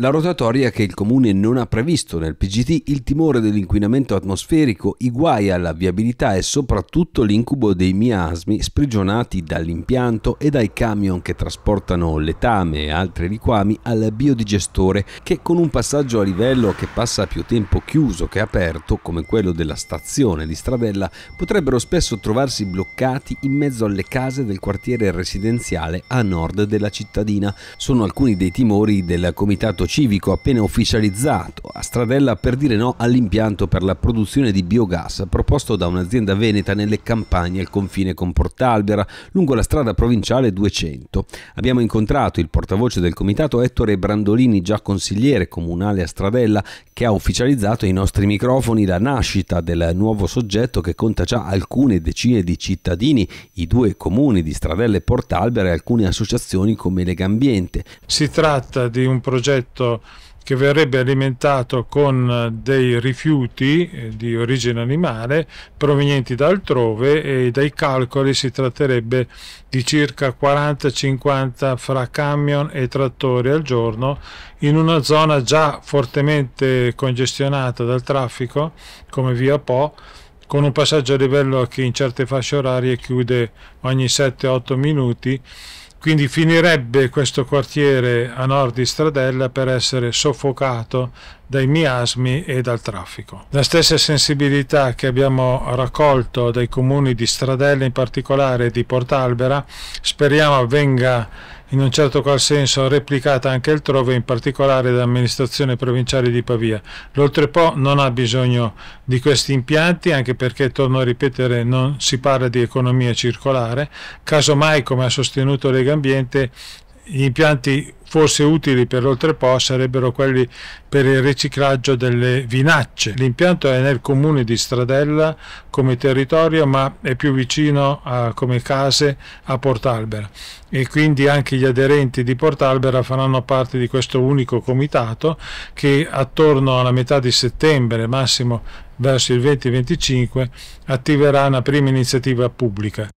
La rotatoria che il comune non ha previsto nel PGT, il timore dell'inquinamento atmosferico, i guai alla viabilità e soprattutto l'incubo dei miasmi sprigionati dall'impianto e dai camion che trasportano letame e altri liquami al biodigestore che con un passaggio a livello che passa più tempo chiuso che aperto, come quello della stazione di Stradella, potrebbero spesso trovarsi bloccati in mezzo alle case del quartiere residenziale a nord della cittadina. Sono alcuni dei timori del comitato civico appena ufficializzato a Stradella per dire no all'impianto per la produzione di biogas proposto da un'azienda veneta nelle campagne al confine con Portalbera, lungo la strada provinciale 200. Abbiamo incontrato il portavoce del comitato Ettore Brandolini, già consigliere comunale a Stradella, che ha ufficializzato ai nostri microfoni la nascita del nuovo soggetto che conta già alcune decine di cittadini, i due comuni di Stradelle e Portalbera e alcune associazioni come Legambiente. Si tratta di un progetto che verrebbe alimentato con eh, dei rifiuti eh, di origine animale provenienti da altrove e dai calcoli si tratterebbe di circa 40-50 fra camion e trattori al giorno in una zona già fortemente congestionata dal traffico come via Po con un passaggio a livello che in certe fasce orarie chiude ogni 7-8 minuti quindi finirebbe questo quartiere a nord di Stradella per essere soffocato dai miasmi e dal traffico. La stessa sensibilità che abbiamo raccolto dai comuni di Stradella in particolare di Portalbera speriamo venga in un certo qual senso replicata anche altrove, in particolare dall'amministrazione provinciale di Pavia. L'Oltrepo non ha bisogno di questi impianti, anche perché, torno a ripetere, non si parla di economia circolare. Casomai, come ha sostenuto Lega Ambiente, gli impianti forse utili per l'Oltrepo sarebbero quelli per il riciclaggio delle vinacce. L'impianto è nel comune di Stradella come territorio, ma è più vicino a, come case a Portalbera e quindi anche gli aderenti di Portalbera faranno parte di questo unico comitato che attorno alla metà di settembre, massimo verso il 2025, attiverà una prima iniziativa pubblica.